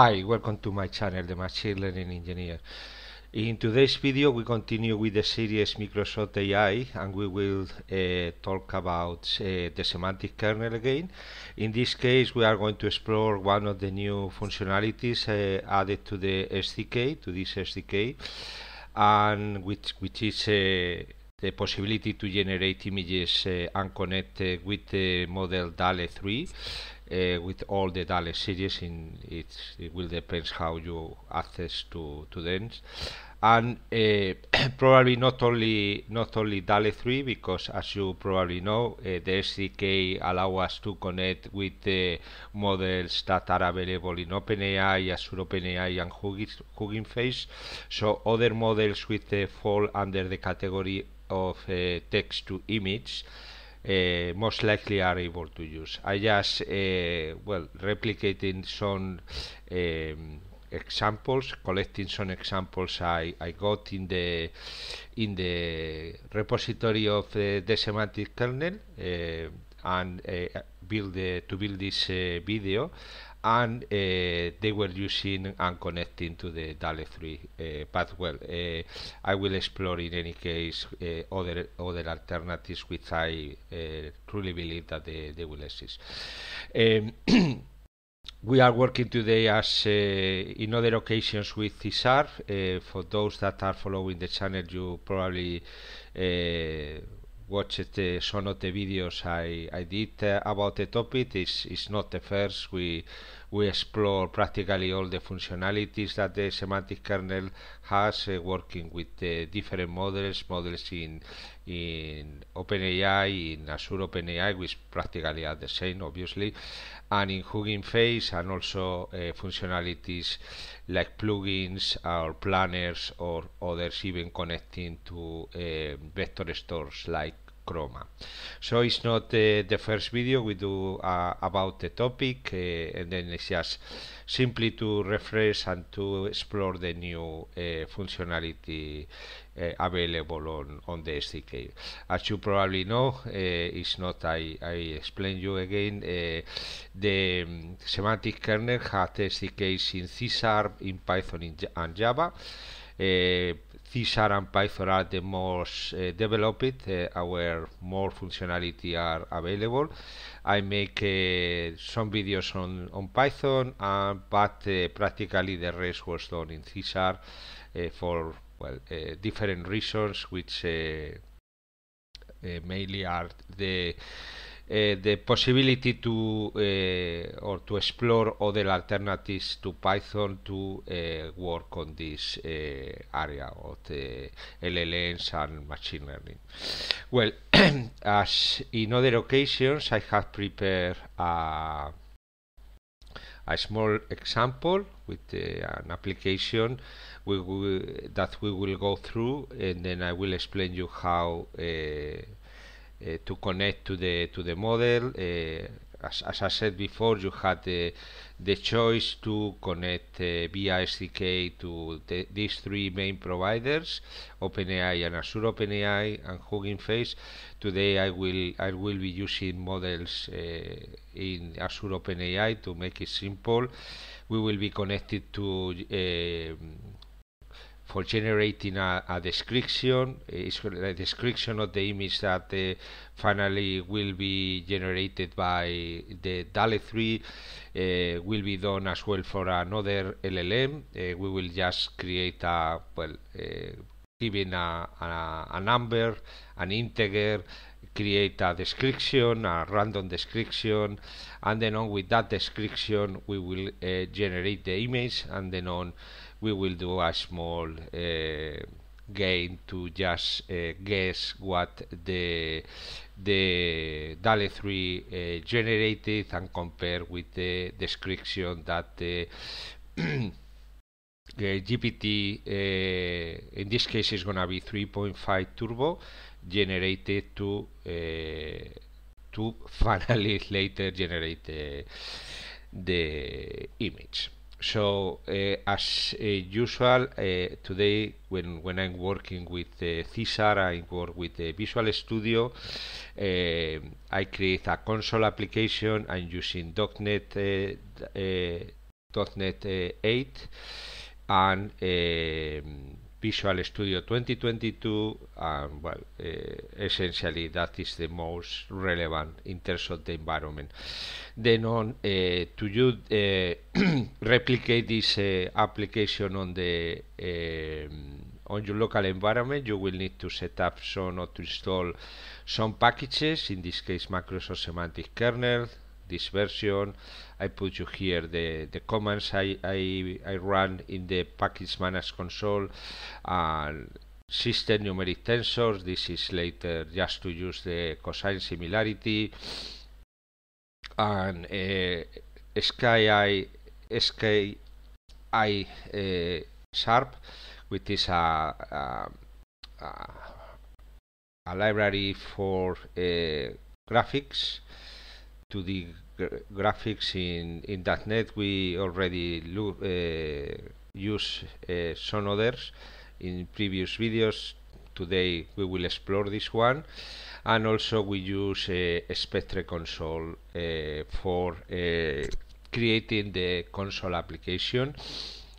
Hi, welcome to my channel, the Machine Learning Engineer. In today's video we continue with the series Microsoft AI and we will uh, talk about uh, the semantic kernel again. In this case we are going to explore one of the new functionalities uh, added to the SDK, to this SDK, and which, which is uh, the possibility to generate images uh, and connect uh, with the model DALE 3 uh, with all the DALE series in it, it will depends how you access to, to them and uh, probably not only not only DALE 3 because as you probably know uh, the SDK allow us to connect with the models that are available in OpenAI, Azure OpenAI and Hugging, Hugging Face so other models with the fall under the category of uh, text to image uh, most likely are able to use. I just eh, well replicating some um, examples, collecting some examples I, I got in the in the repository of the semantic kernel and build the, to build this video and eh, they were using and connecting to the DALE 3 eh, pathway. Well, eh, I will explore in any case other other alternatives which I truly believe that they, they will exist. Um, We are working today as uh, in other occasions with ISAR. Uh, for those that are following the channel, you probably uh, watched some of the videos I, I did about the topic. It's, it's not the first. We we explore practically all the functionalities that the semantic kernel has uh, working with the different models, models in in OpenAI, in Azure OpenAI, which practically are the same, obviously, and in Hugging Face, and also uh, functionalities like plugins or planners or others, even connecting to uh, vector stores like Chroma. So it's not uh, the first video we do uh, about the topic uh, and then it's just simply to refresh and to explore the new functionality available on, on the SDK. As you probably know, uh, it's not I, I explain you again, uh, the um, semantic kernel has SDKs in C Sharp, in Python in, and Java. Uh, C-sharp and Python are the most uh, developed, uh, our more functionality are available. I make uh, some videos on, on Python, uh, but uh, practically the rest was done in C-sharp uh, for well different reasons, which mainly are the Eh, the possibility to eh, or to explore other alternatives to Python to eh, work on this area of the LLMs and machine learning. Well, as in other occasions, I have prepared a a small example with uh, an application we will, that we will go through and then I will explain you how uh, Eh, to connect to the to the model. Eh, as, as, I said before, you had the, the choice to connect uh, via SDK to the, these three main providers, OpenAI and Azure OpenAI and Hugging Face. Today, I will I will be using models uh, in Azure OpenAI to make it simple. We will be connected to uh, for generating a, a description it's a description of the image that uh, finally will be generated by the DALE 3 uh, will be done as well for another LLM uh, we will just create a well uh, giving a, a, a number an integer create a description, a random description, and then on with that description we will uh, generate the image and then on we will do a small uh, game to just uh, guess what the the DALE 3 uh, generated and compare with the description that the The GPT uh, in this case is going to be 3.5 turbo generated to uh, to finally later generate the, the image so eh, as eh, usual eh, today when when I'm working with uh, Cesar I work with Visual Studio I create a console application and using .NET .NET 8 and Visual Studio 2022 and well uh, eh, essentially that is the most relevant in terms of the environment then on uh, to you uh, replicate this application on the on your local environment you will need to set up some or to install some packages in this case Microsoft Semantic Kernel this version I put you here the, the commands I, I, I run in the package manage console and system numeric tensors this is later just to use the cosine similarity and uh, sky sky I uh, sharp, which is a, a, a library for uh, graphics to the graphics in, in .NET we already look, eh, use eh, some others in previous videos today we will explore this one and also we use a eh, Spectre console for creating the console application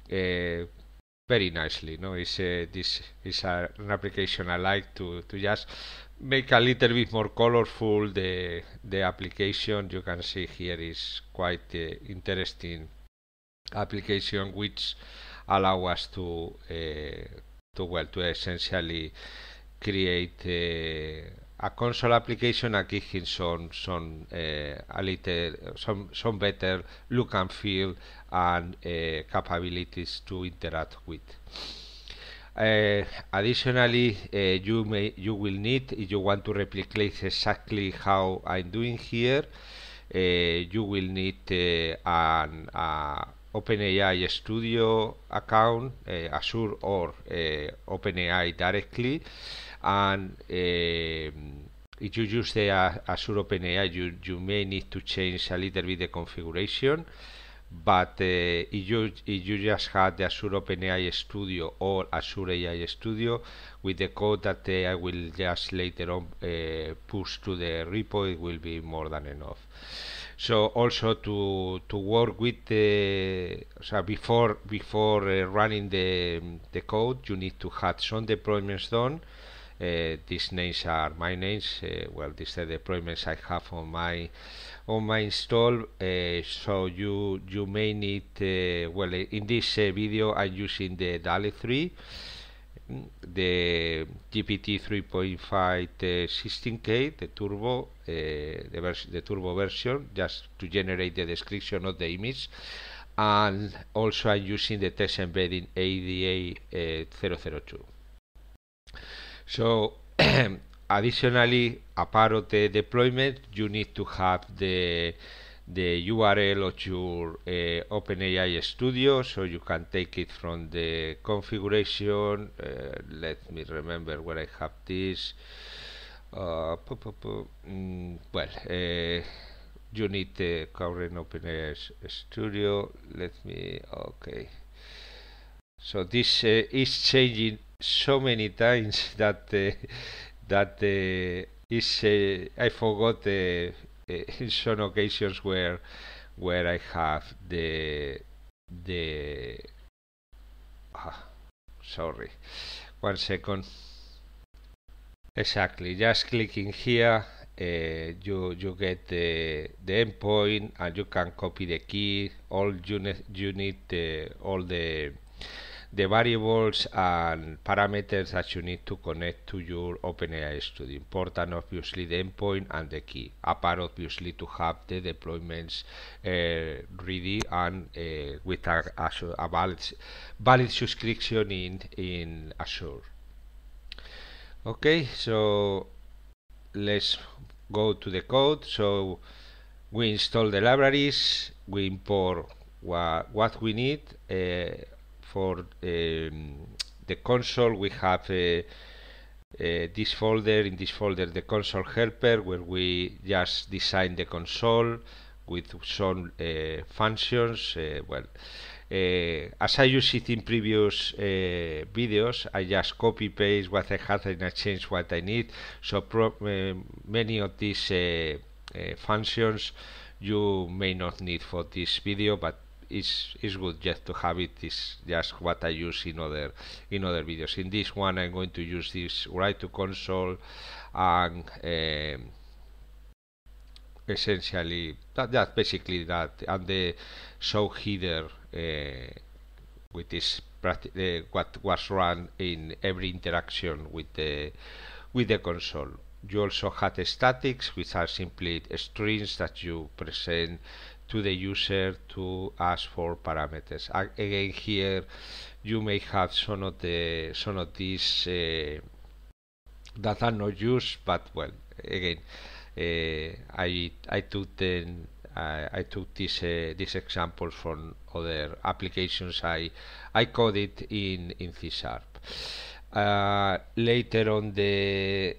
very nicely. No, it's uh, this is an application I like to to just make a little bit more colorful the the application you can see here is quite uh, interesting application which allow us to uh, to well to essentially create uh, a console application and give him some some a little some some better look and feel and uh, capabilities to interact with. Uh, additionally, uh, you may you will need if you want to replicate exactly how I'm doing here. Uh, you will need an OpenAI Studio account, Azure or OpenAI directly, and if you use the uh, Azure OpenAI, you you may need to change a little bit the configuration but uh, if you if you just had the Azure OpenAI Studio or Azure AI Studio with the code that uh, I will just later on uh, push to the repo, it will be more than enough. So also to to work with the so before before uh, running the the code, you need to have some deployments done. Uh, these names are my names. Uh, well, these are the deployments I have on my on my install uh, so you you may need uh, well in this uh, video I'm using the DALI 3 the GPT 3.5 16K the turbo uh, the, the turbo version just to generate the description of the image and also I'm using the text embedding ADA uh, 002 so additionally, apart of the deployment, you need to have the the URL of your uh, OpenAI Studio, so you can take it from the configuration. Uh, let me remember where I have this. Uh, mm, well, uh, you need the current OpenAI Studio. Let me. Okay. So this uh, is changing so many times that uh, that uh, is uh, I forgot the in uh, some occasions where where I have the the ah, sorry one second exactly just clicking here uh, you you get the the endpoint and you can copy the key all you, ne you need the all the the variables and parameters that you need to connect to your OpenAI Studio. Important obviously the endpoint and the key. Apart obviously to have the deployments uh, ready and uh, with a, a, valid, valid subscription in, in Azure. Okay, so let's go to the code. So we install the libraries, we import what, what we need, uh, for um, the console we have uh, uh, this folder in this folder the console helper where we just design the console with some uh, functions well uh, as I used it in previous uh, videos, I just copy paste what I had and I change what I need. So uh, many of these functions you may not need for this video, but is is good just to have it is just what I use in other in other videos in this one I'm going to use this write to console and um, essentially that, that basically that and the show header uh, which is uh, what was run in every interaction with the with the console you also had statics which are simply strings that you present to the user to ask for parameters. Again, here you may have some of the some of these uh, that are not used, but well, again, uh, I I took the uh, I took this uh, this example from other applications I I coded in in C sharp. Uh, later on the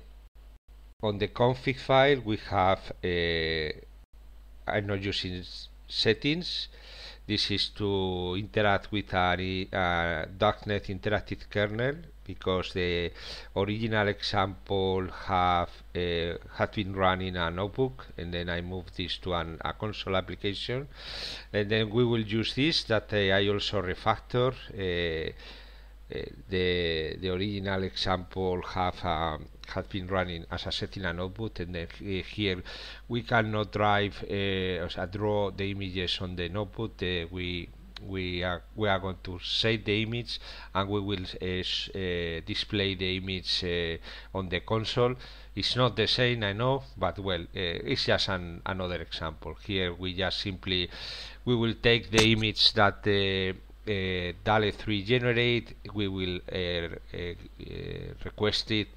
on the config file we have a uh, I'm not using settings this is to interact with a uh, darknet interactive kernel because the original example have uh, had been running a notebook and then I moved this to an, a console application and then we will use this that uh, I also refactor uh, Eh, the the original example have um, been running as a setting a output and then eh, here we cannot drive uh, draw the images on the notebook uh, we we are we are going to save the image and we will uh, display the image on the console it's not the same I know but well it's just an, another example here we just simply we will take the image that the uh, DALE 3 generate we will uh, uh, uh, request it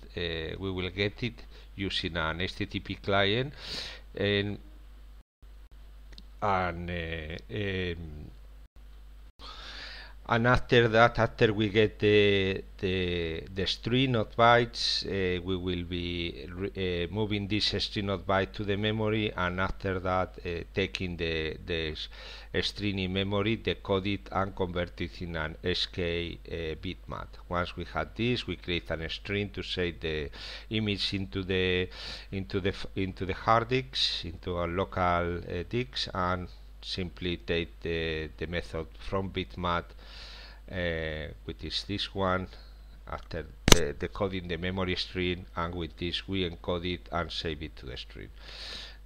we will get it using an HTTP client and and uh, um, and after that after we get the the, the string of bytes uh, we will be uh, moving this string of byte to the memory and after that uh, taking the the uh, string in memory decode it and convert it in an sk uh, bitmap once we had this we create an string to save the image into the into the into the hard disk into a local uh, disk and simply take the, the method from bitmap uh, which is this one after the, decoding the memory string and with this we encode it and save it to the string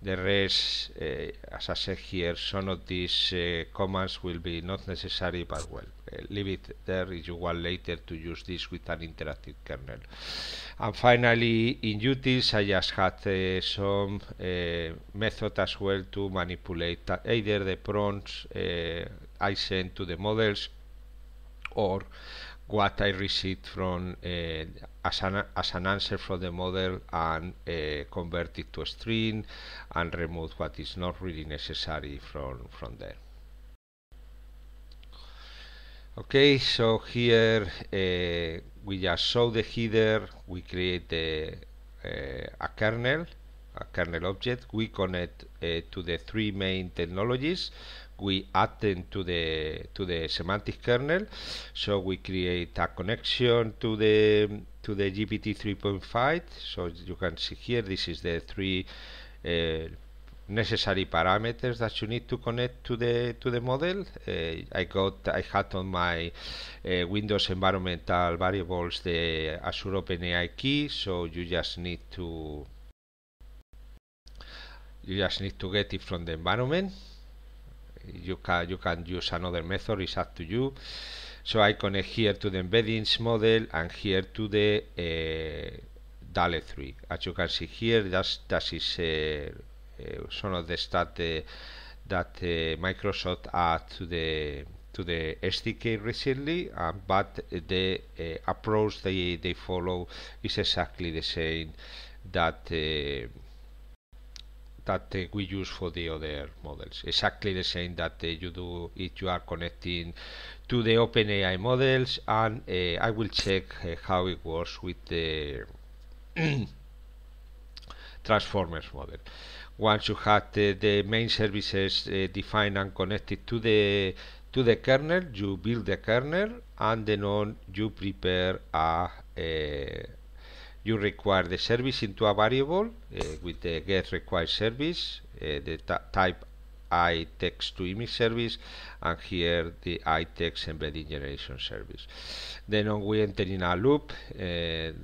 the rest, eh, as I said here, some of these eh, commands will be not necessary, but well, eh, leave it there if you want later to use this with an interactive kernel. And finally, in utils, I just had some method as well to manipulate either the prompts I send to the models or what I received from uh, as an, as an answer from the model and uh, convert it to a string and remove what is not really necessary from, from there. Okay, so here uh, we just show the header, we create a uh, a kernel, a kernel object, we connect uh, to the three main technologies, we attend to the to the semantic kernel so we create a connection to the to the GPT 3.5 so you can see here this is the three uh, necessary parameters that you need to connect to the to the model uh, I got I had on my uh, Windows environmental variables the Azure OpenAI key so you just need to you just need to get it from the environment you can you can use another method it's up to you so I connect here to the embeddings model and here to the uh, eh, DALE 3 as you can see here that's that is uh, uh, some of the stuff that Microsoft add to the to the SDK recently uh, but the approach they, they follow is exactly the same that that uh, we use for the other models. Exactly the same that uh, you do if you are connecting to the OpenAI models, and uh, I will check uh, how it works with the Transformers model. Once you have the main services uh, defined and connected to the to the kernel, you build the kernel, and then on you prepare a, a uh, you require the service into a variable uh, with the get require service uh, the type i text to image service and here the i text embedding generation service then on we enter in a loop uh,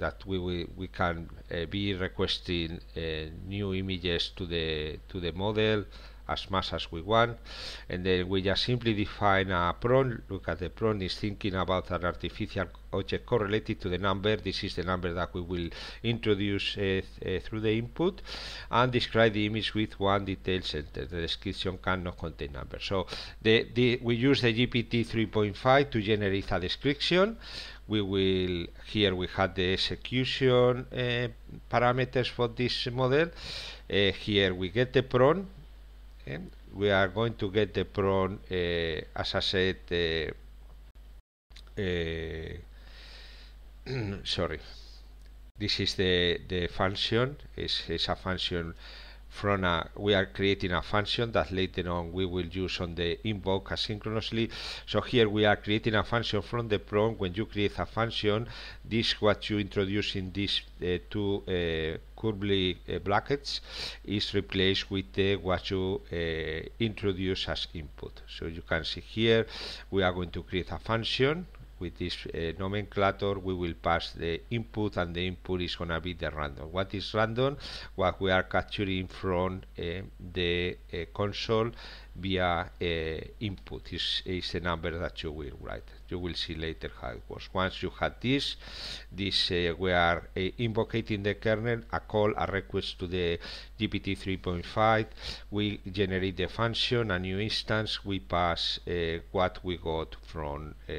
that we, we, we can uh, be requesting uh, new images to the to the model as much as we want and then we just simply define a pron. look at the pron. is thinking about an artificial object correlated to the number this is the number that we will introduce uh, th uh, through the input and describe the image with one detail. sentence the description cannot contain numbers so the, the, we use the GPT 3.5 to generate a description we will here we had the execution uh, parameters for this model uh, here we get the pron and eh? we are going to get the prawn eh, as I said eh, sorry this is the the function is a function from a we are creating a function that later on we will use on the invoke asynchronously so here we are creating a function from the prompt when you create a function this what you introduce in these uh, two uh, curly uh, brackets is replaced with what you uh, introduce as input so you can see here we are going to create a function with this uh, we will pass the input and the input is going to be the random what is random what we are capturing from uh, the uh, console via uh, input is, is a number that you will write you will see later how it works once you had this this uh, we are uh, invocating the kernel a call a request to the gpt 3.5 we generate the function a new instance we pass what we got from uh,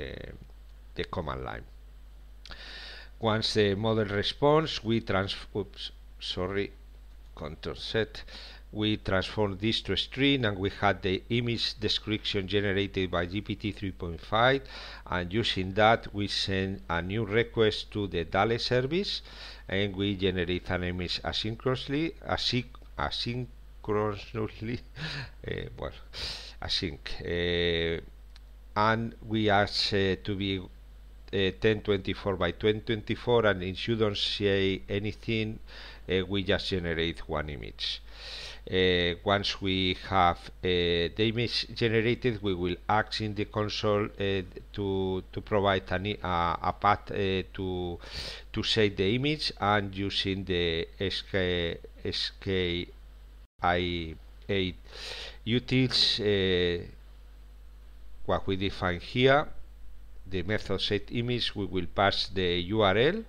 the command line. Once the model responds, we transform, oops, sorry, control set, we transform this to a string and we had the image description generated by GPT 3.5 and using that we send a new request to the DALE service and we generate an image asynchronously, async asynchronously, uh, eh, well, async. Uh, and we ask uh, to be 1024 uh, by 1024 and you do not say anything uh, we just generate one image uh, once we have uh, the image generated we will ask in the console uh, to to provide an, a path uh, to to save the image and using the SK, i 8 utils what we define here the method set image we will pass the URL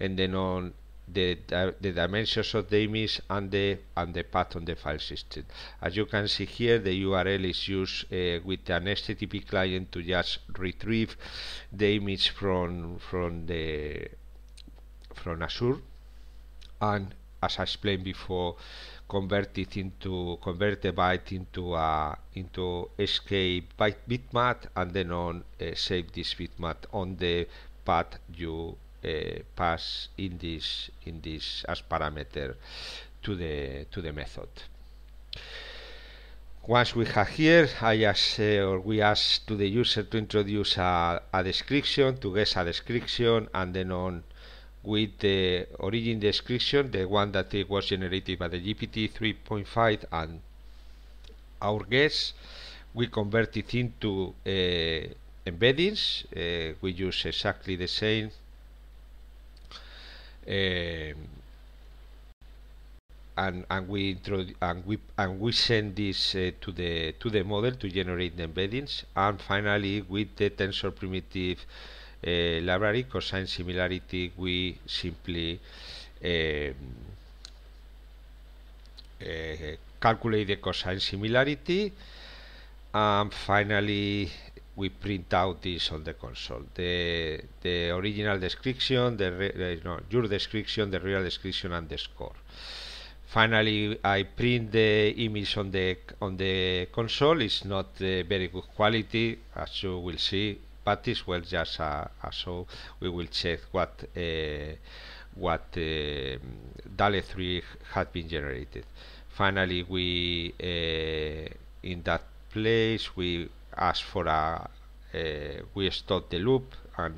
and then on the, the dimensions of the image and the and the path on the file system. As you can see here, the URL is used uh, with an HTTP client to just retrieve the image from from the from Azure, and as I explained before, convert it into convert the byte into a into escape byte bitmap and then on uh, save this bitmap on the path you uh, pass in this in this as parameter to the to the method once we have here I ask uh, or we ask to the user to introduce a, a description to guess a description and then on with the origin description, the one that was generated by the GPT 3.5 and our guess, we convert it into uh, embeddings. Uh, we use exactly the same um, and and we and we and we send this uh, to the to the model to generate the embeddings and finally with the tensor primitive uh, library, cosine similarity, we simply eh, eh, calculate the cosine similarity and finally we print out this on the console. The, the original description, the re, no, your description, the real description and the score. Finally, I print the image on the on the console. It's not uh, very good quality, as you will see parties well, just a, a show. We will check what uh, what uh, DALE 3 had been generated. Finally, we uh, in that place we ask for a uh, we stop the loop and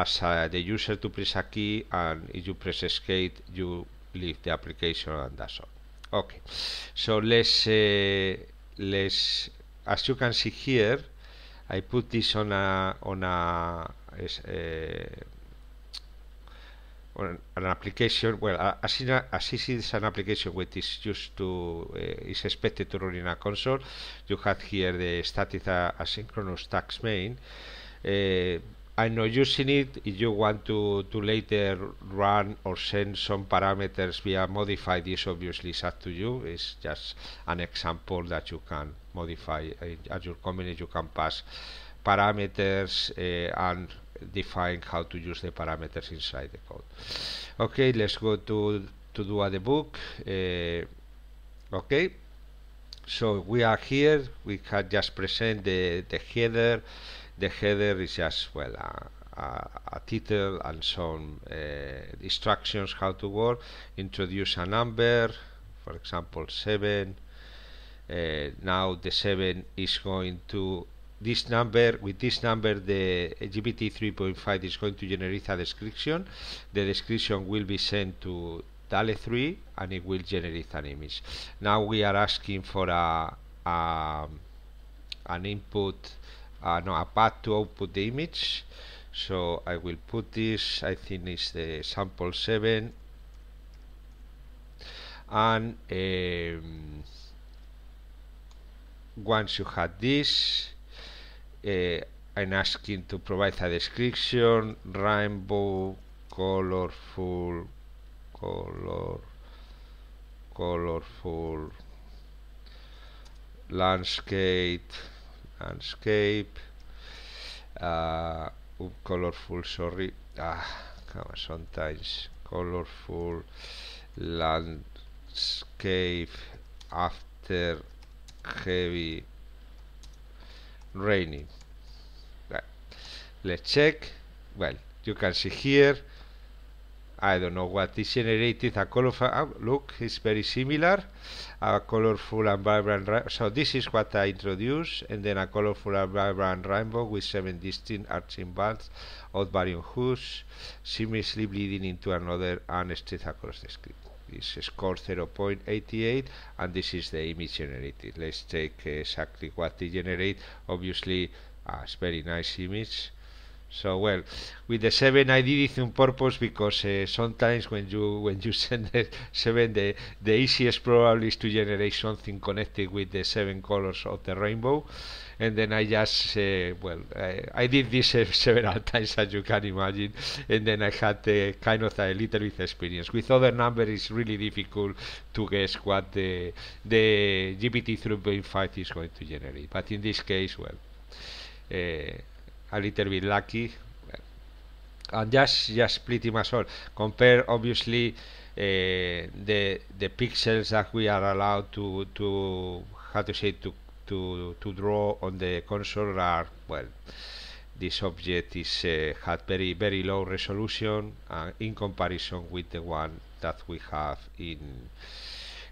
ask the user to press a key and if you press escape you leave the application and that's all okay so let's uh, let's as you can see here I put this on a on a, eh, on an application. Well, as, in a, as this is an application which is used to uh, is expected to run in a console, you have here the static uh, asynchronous tax main. Eh, I'm not using it. If you want to to later run or send some parameters via modify, this obviously is up to you. It's just an example that you can modify eh, as your component you can pass parameters eh, and define how to use the parameters inside the code okay let's go to to do a debug eh, okay so we are here we can just present the, the header the header is just well a, a, a title and some uh, instructions how to work introduce a number for example 7 uh, now the 7 is going to this number with this number the GPT 3.5 is going to generate a description the description will be sent to DALE 3 and it will generate an image now we are asking for a, a an input uh, no a path to output the image so I will put this I think is the sample 7 and um, once you have this uh, I'm asking to provide a description rainbow colorful color colorful landscape landscape uh, colorful sorry ah come on sometimes colorful landscape after heavy rainy let's check well you can see here I don't know what is generated a colorful uh, oh, look It's very similar a colorful and vibrant so this is what I introduced and then a colorful and vibrant rainbow with seven distinct arching bands of varying hues seamlessly bleeding into another and straight across the screen is score 0.88 and this is the image generated let's take exactly what they generate obviously uh, it's very nice image so well with the 7 I did it on purpose because uh, sometimes when you when you send the 7 the, the easiest probably is to generate something connected with the 7 colors of the rainbow and then I just uh, well I, I, did this uh, several times as you can imagine and then I had uh, kind of a little bit experience with other numbers it's really difficult to guess what the the GPT 3.5 is going to generate but in this case well uh, a little bit lucky and just just pretty much all compare obviously uh, the the pixels that we are allowed to to how to say to to to draw on the console are well this object is uh, had very very low resolution uh, in comparison with the one that we have in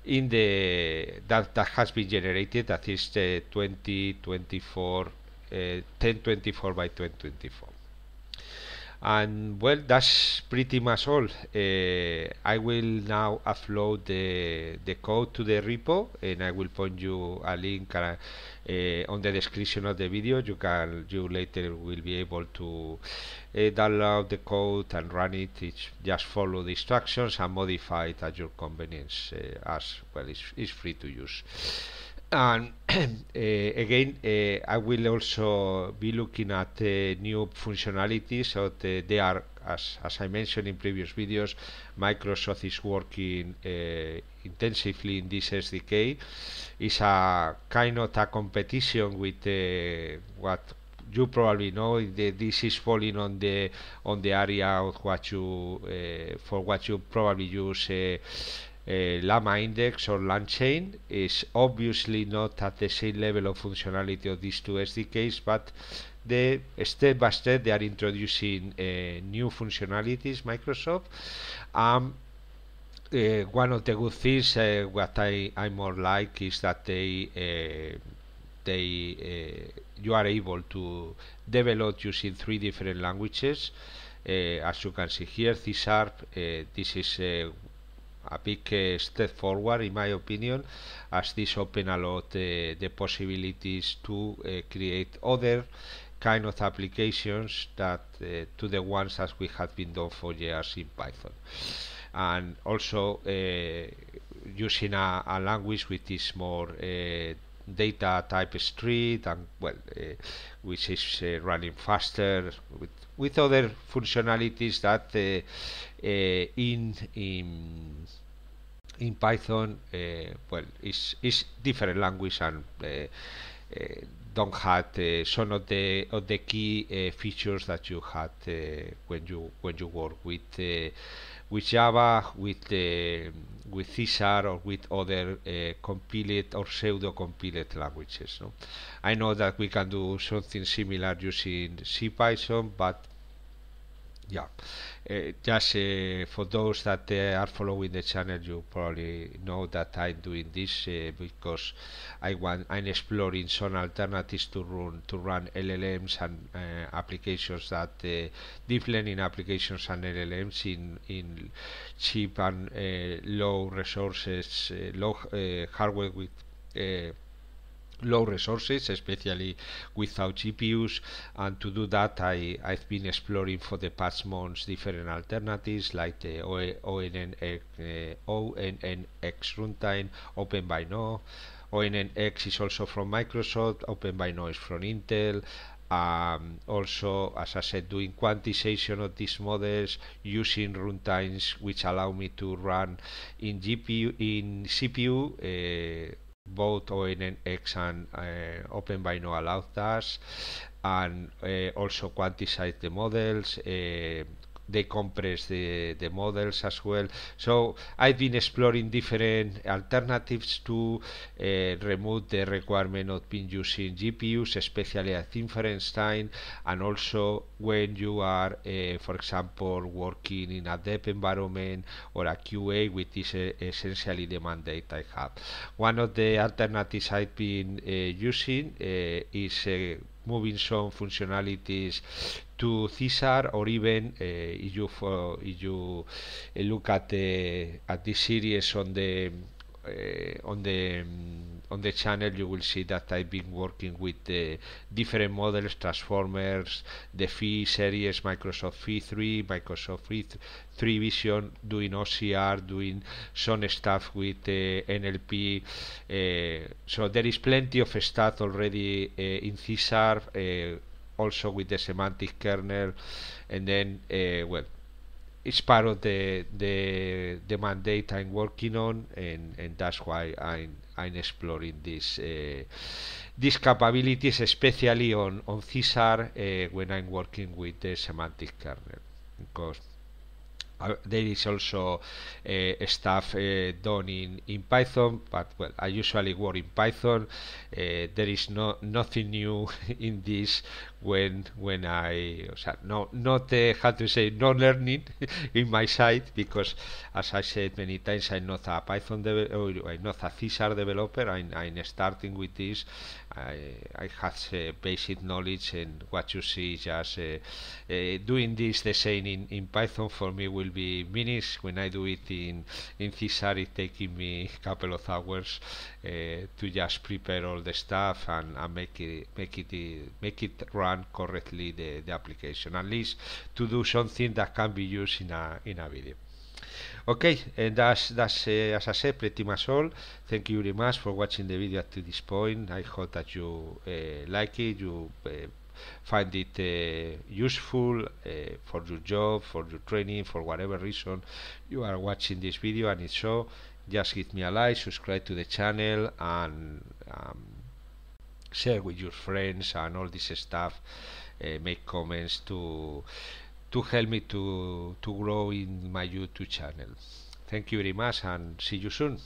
in the that that has been generated that is the 2024 uh, 1024 uh, by twenty twenty four and well that's pretty much all uh, I will now upload the, the code to the repo and I will point you a link uh, uh, on the description of the video you can you later will be able to uh, download the code and run it it's just follow the instructions and modify it at your convenience uh, as well it's, it's free to use and uh, again uh, I will also be looking at uh, new functionalities so they are as, as I mentioned in previous videos Microsoft is working intensively in this SDK it's a kind of a competition with what you probably know the, this is falling on the on the area of what you for what you probably use Lambda eh, Llama Index or Chain is obviously not at the same level of functionality of these two SDKs, but step by step they are introducing uh, new functionalities. Microsoft. Um, uh, one of the good things what I, I more like is that they they you are able to develop using three different languages. Uh, as you can see here, C Sharp, uh, this is uh, a big uh, step forward in my opinion as this open a lot uh, the possibilities to uh, create other kind of applications that eh, to the ones as we have been done for years in Python and also using a, a, language which is more data type street and well which is running faster with with other functionalities that uh, uh, in in in Python, uh, well, is is different language and don't have uh, some of the of the key uh, features that you had uh, when you when you work with with Java, with uh, with C# or with other compiled or pseudo compiled languages. No? I know that we can do something similar using CPython but yeah uh, just uh, for those that uh, are following the channel you probably know that I'm doing this uh, because I want I'm exploring some alternatives to run to run LLMs and uh, applications that uh, deep learning applications and LLMs in in cheap and low resources low hardware with low resources, especially without GPUs. And to do that, I, I've been exploring for the past months different alternatives like the ONNX, uh, ONNX runtime, Open by No. ONNX is also from Microsoft, Open by No is from Intel, um, also as I said doing quantization of these models using runtimes which allow me to run in GPU in CPU uh, both ONNX and uh, Open allow us and uh, also quantize the models, uh, they compress the, the models as well. So I've been exploring different alternatives to uh, remove the requirement of being using GPUs, especially at inference time, and also when you are, uh, for example, working in a dev environment or a QA, which is uh, essentially the mandate I have. One of the alternatives I've been uh, using uh, is uh, moving some functionalities to Caesar or even uh, if you uh, if you eh, look at the at this series on the eh, on the um, on the channel you will see that I've been working with the uh, different models, transformers, the Phi series, Microsoft v 3, Microsoft v 3 Vision, doing OCR, doing some stuff with uh, NLP. Uh, so there is plenty of stuff already uh, in CSAR, uh, also with the semantic kernel, and then, uh, well, it's part of the the the mandate I'm working on, and and that's why I'm in exploring these uh, these capabilities, especially on on CSAR uh, when I'm working with the uh, semantic kernel, because uh, there is also uh, stuff uh, done in, in Python, but well, I usually work in Python. there is no nothing new in this when when I no not uh, how to say no learning in my side because as I said many times I'm not a Python developer I'm not a sharp developer I'm, I'm starting with this I, I have uh, basic knowledge and what you see just uh, uh, doing this the same in, in Python for me will be minutes when I do it in in C sharp taking me a couple of hours uh, to just prepare all the stuff and, and make it make it make it run run correctly the, the application at least to do something that can be used in a in a video okay and that's that's uh, as i said pretty much all thank you very much for watching the video up to this point i hope that you uh, like it you uh, find it uh, useful uh, for your job, for your training, for whatever reason you are watching this video and if so, just give me a like, subscribe to the channel and um, share with your friends and all this stuff uh, make comments to to help me to to grow in my youtube channel thank you very much and see you soon